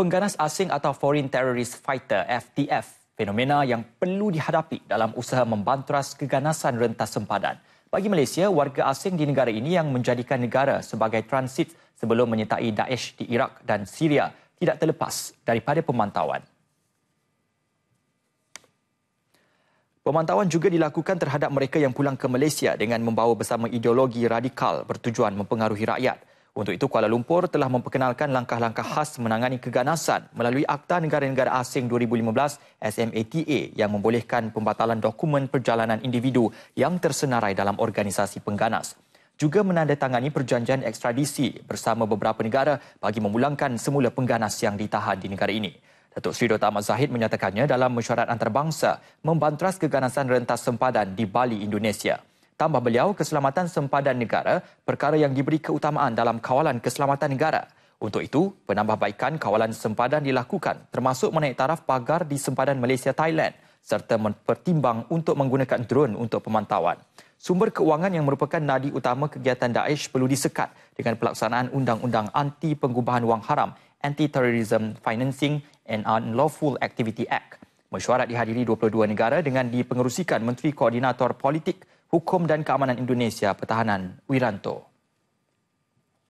pengganas asing atau foreign terrorist fighter FTF fenomena yang perlu dihadapi dalam usaha membanteras keganasan rentas sempadan. Bagi Malaysia, warga asing di negara ini yang menjadikan negara sebagai transit sebelum menyertai Daesh di Iraq dan Syria tidak terlepas daripada pemantauan. Pemantauan juga dilakukan terhadap mereka yang pulang ke Malaysia dengan membawa bersama ideologi radikal bertujuan mempengaruhi rakyat. Untuk itu, Kuala Lumpur telah memperkenalkan langkah-langkah khas menangani keganasan melalui Akta Negara-Negara Asing 2015 SMATA yang membolehkan pembatalan dokumen perjalanan individu yang tersenarai dalam organisasi pengganas. Juga menandatangani perjanjian ekstradisi bersama beberapa negara bagi memulangkan semula pengganas yang ditahan di negara ini. Datuk Sri Dr. Ahmad Zahid menyatakannya dalam mesyuarat antarabangsa membantras keganasan rentas sempadan di Bali, Indonesia. Tambah beliau, keselamatan sempadan negara perkara yang diberi keutamaan dalam kawalan keselamatan negara. Untuk itu, penambahbaikan kawalan sempadan dilakukan termasuk menaik taraf pagar di sempadan Malaysia Thailand serta mempertimbang untuk menggunakan drone untuk pemantauan. Sumber keuangan yang merupakan nadi utama kegiatan Daesh perlu disekat dengan pelaksanaan undang-undang anti pengubahan wang haram, anti-terrorism financing and unlawful activity act. Mesyuarat dihadiri 22 negara dengan dipengerusikan Menteri Koordinator Politik Hukum dan Keamanan Indonesia Pertahanan Wiranto.